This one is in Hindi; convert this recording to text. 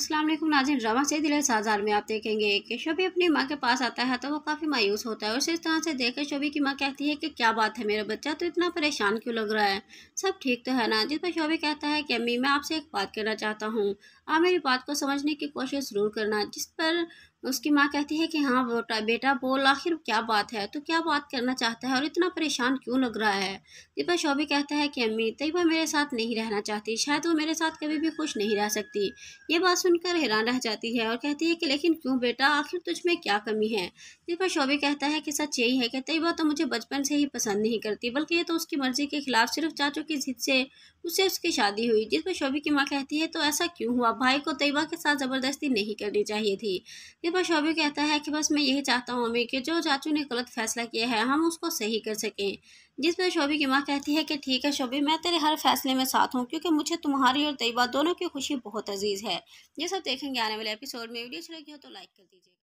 अस्सलाम वालेकुम नाजिन ड्रामा से दिल साजार में आप देखेंगे कि शोभी अपनी माँ के पास आता है तो वो काफ़ी मायूस होता है और इस तरह से देखकर शोभी की माँ कहती है कि क्या बात है मेरा बच्चा तो इतना परेशान क्यों लग रहा है सब ठीक तो है ना जिस पर शोभी कहता है कि अम्मी मैं आपसे एक बात करना चाहता हूँ आप मेरी बात को समझने की कोशिश ज़रूर करना जिस पर उसकी माँ कहती है कि हाँ बेटा बेटा बोल आखिर क्या बात है तो क्या बात करना चाहता है और इतना परेशान क्यों लग रहा है दिपा शोभी कहता है कि अम्मी तयबा मेरे साथ नहीं रहना चाहती शायद वो मेरे साथ कभी भी खुश नहीं रह सकती ये बात सुनकर हैरान रह जाती है और कहती है कि लेकिन क्यों बेटा आखिर तुझ में क्या कमी है दिपा शोभी कहता है कि सच यही है कि तयबा तो मुझे बचपन से ही पसंद नहीं करती बल्कि ये तो उसकी मर्जी के खिलाफ सिर्फ चाचों की जिद से उससे उसकी शादी हुई जिस पर शोभी की माँ कहती है तो ऐसा क्यों हुआ भाई को तयबा के साथ ज़बरदस्ती नहीं करनी चाहिए थी उसके बाद शोबी कहता है कि बस मैं यही चाहता हूँ अमी कि जो चाचू ने गलत फैसला किया है हम उसको सही कर सकें जिस पर शोबी की माँ कहती है कि ठीक है शोबी मैं तेरे हर फैसले में साथ हूँ क्योंकि मुझे तुम्हारी और तयबा दोनों की खुशी बहुत अजीज़ है ये सब देखेंगे आने वाले एपिसोड में वीडियो अच्छी लगी हो तो लाइक कर दीजिए